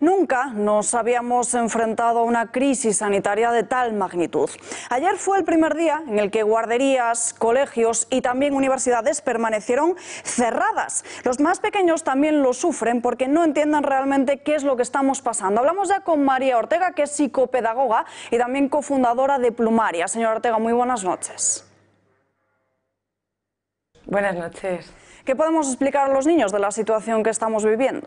Nunca nos habíamos enfrentado a una crisis sanitaria de tal magnitud. Ayer fue el primer día en el que guarderías, colegios y también universidades permanecieron cerradas. Los más pequeños también lo sufren porque no entienden realmente qué es lo que estamos pasando. Hablamos ya con María Ortega, que es psicopedagoga y también cofundadora de Plumaria. Señora Ortega, muy buenas noches. Buenas noches. ¿Qué podemos explicar a los niños de la situación que estamos viviendo?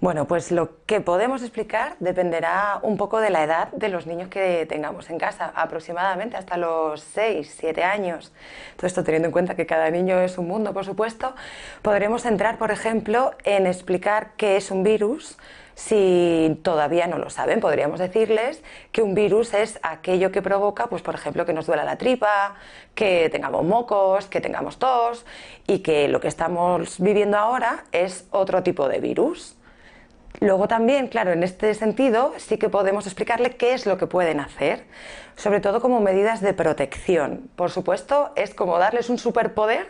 Bueno, pues lo que podemos explicar dependerá un poco de la edad de los niños que tengamos en casa, aproximadamente hasta los 6, 7 años. Todo esto teniendo en cuenta que cada niño es un mundo, por supuesto, podremos entrar, por ejemplo, en explicar qué es un virus. Si todavía no lo saben, podríamos decirles que un virus es aquello que provoca, pues por ejemplo, que nos duela la tripa, que tengamos mocos, que tengamos tos y que lo que estamos viviendo ahora es otro tipo de virus. Luego también, claro, en este sentido sí que podemos explicarle qué es lo que pueden hacer, sobre todo como medidas de protección. Por supuesto, es como darles un superpoder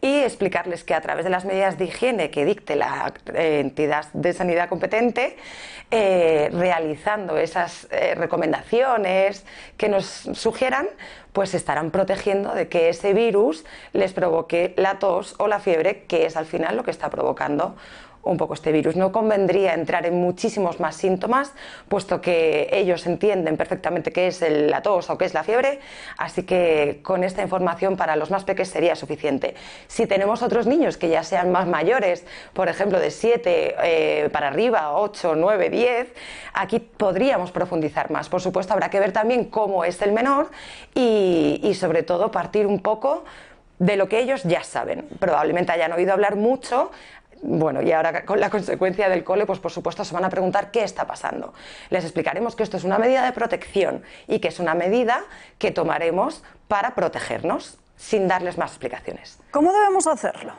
y explicarles que a través de las medidas de higiene que dicte la eh, entidad de sanidad competente, eh, realizando esas eh, recomendaciones que nos sugieran, pues estarán protegiendo de que ese virus les provoque la tos o la fiebre, que es al final lo que está provocando un poco este virus. No convendría entrar en muchísimos más síntomas, puesto que ellos entienden perfectamente qué es el, la tos o qué es la fiebre, así que con esta información para los más pequeños sería suficiente. Si tenemos otros niños que ya sean más mayores, por ejemplo de 7 eh, para arriba, 8, 9, 10, aquí podríamos profundizar más. Por supuesto, habrá que ver también cómo es el menor y sobre todo partir un poco de lo que ellos ya saben. Probablemente hayan oído hablar mucho, bueno, y ahora con la consecuencia del cole, pues por supuesto se van a preguntar qué está pasando. Les explicaremos que esto es una medida de protección y que es una medida que tomaremos para protegernos, sin darles más explicaciones. ¿Cómo debemos hacerlo?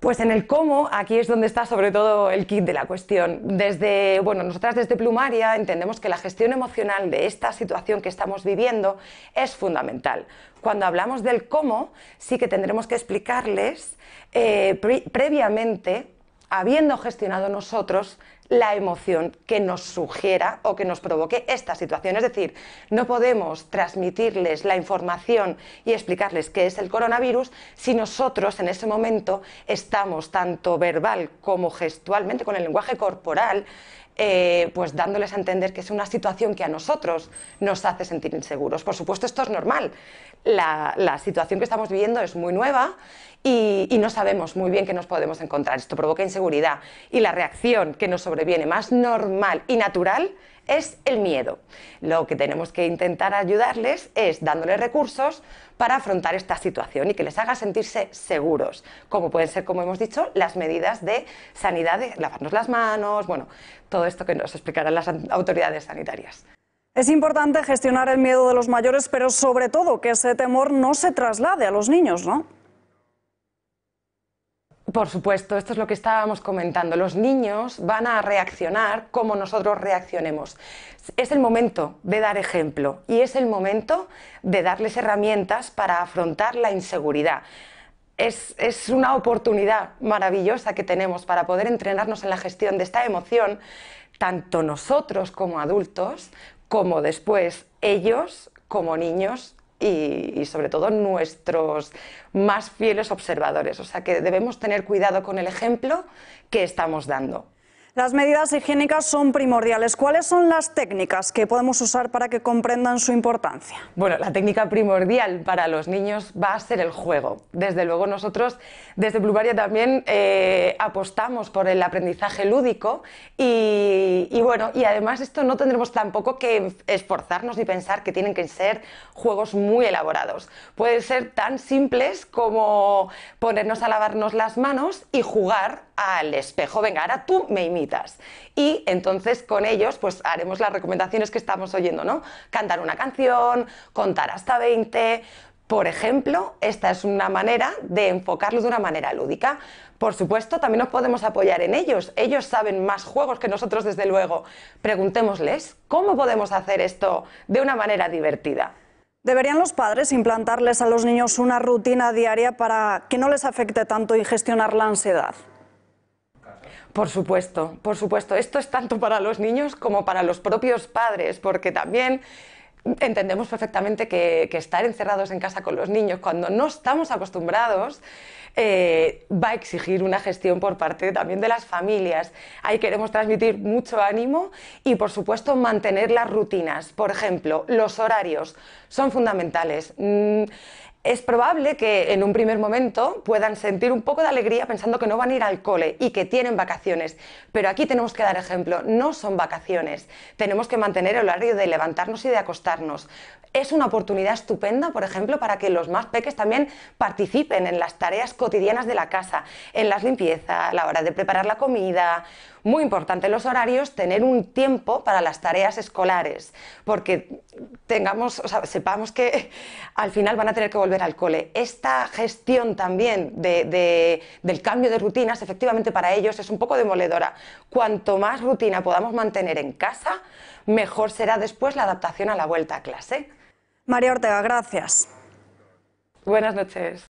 Pues en el cómo, aquí es donde está sobre todo el kit de la cuestión. Desde, bueno, nosotras desde Plumaria entendemos que la gestión emocional de esta situación que estamos viviendo es fundamental. Cuando hablamos del cómo, sí que tendremos que explicarles eh, previamente habiendo gestionado nosotros la emoción que nos sugiera o que nos provoque esta situación. Es decir, no podemos transmitirles la información y explicarles qué es el coronavirus si nosotros en ese momento estamos tanto verbal como gestualmente con el lenguaje corporal eh, pues dándoles a entender que es una situación que a nosotros nos hace sentir inseguros. Por supuesto, esto es normal. La, situación que estamos viviendo es muy nueva y, y, no sabemos muy bien qué nos podemos encontrar. Esto provoca inseguridad y la reacción que nos sobreviene más normal y natural es el miedo. Lo que tenemos que intentar ayudarles es dándoles recursos para afrontar esta situación y que les haga sentirse seguros, como pueden ser, como hemos dicho, las medidas de sanidad, lavarnos las manos, bueno, todo esto que nos explicarán las autoridades sanitarias. Es importante gestionar el miedo de los mayores, pero sobre todo que ese temor no se traslade a los niños, ¿no? Por supuesto, esto es lo que estábamos comentando. Los niños van a reaccionar como nosotros reaccionemos. Es el momento de dar ejemplo y es el momento de darles herramientas para afrontar la inseguridad. Es, es, una oportunidad maravillosa que tenemos para poder entrenarnos en la gestión de esta emoción, tanto nosotros como adultos, como después ellos como niños y, sobre todo nuestros más fieles observadores. O sea que debemos tener cuidado con el ejemplo que estamos dando. Las medidas higiénicas son primordiales. ¿Cuáles son las técnicas que podemos usar para que comprendan su importancia? Bueno, la técnica primordial para los niños va a ser el juego. Desde luego nosotros desde Bluvaria también eh, apostamos por el aprendizaje lúdico y, bueno, y además esto no tendremos tampoco que esforzarnos ni pensar que tienen que ser juegos muy elaborados. Pueden ser tan simples como ponernos a lavarnos las manos y jugar al espejo, venga, ahora tú me imitas. Y entonces con ellos pues haremos las recomendaciones que estamos oyendo, ¿no? Cantar una canción, contar hasta 20, por ejemplo, esta es una manera de enfocarlos de una manera lúdica. Por supuesto, también nos podemos apoyar en ellos. Ellos saben más juegos que nosotros, desde luego. Preguntémosles cómo podemos hacer esto de una manera divertida. ¿Deberían los padres implantarles a los niños una rutina diaria para que no les afecte tanto y gestionar la ansiedad? Por supuesto, por supuesto. Esto es tanto para los niños como para los propios padres, porque también entendemos perfectamente que, estar encerrados en casa con los niños cuando no estamos acostumbrados eh, va a exigir una gestión por parte también de las familias. Ahí queremos transmitir mucho ánimo y, por supuesto, mantener las rutinas. Por ejemplo, los horarios son fundamentales. Mm, es probable que en un primer momento puedan sentir un poco de alegría pensando que no van a ir al cole y que tienen vacaciones. Pero aquí tenemos que dar ejemplo, no son vacaciones. Tenemos que mantener el horario de levantarnos y de acostarnos. Es una oportunidad estupenda, por ejemplo, para que los más peques también participen en las tareas cotidianas de la casa, en las limpiezas, a la hora de preparar la comida. Muy importante los horarios, tener un tiempo para las tareas escolares, porque tengamos, sepamos que al final van a tener que volver esta gestión también del cambio de rutinas, efectivamente para ellos es un poco demoledora. Cuanto más rutina podamos mantener en casa, mejor será después la adaptación a la vuelta a clase. María Ortega, gracias. Buenas noches.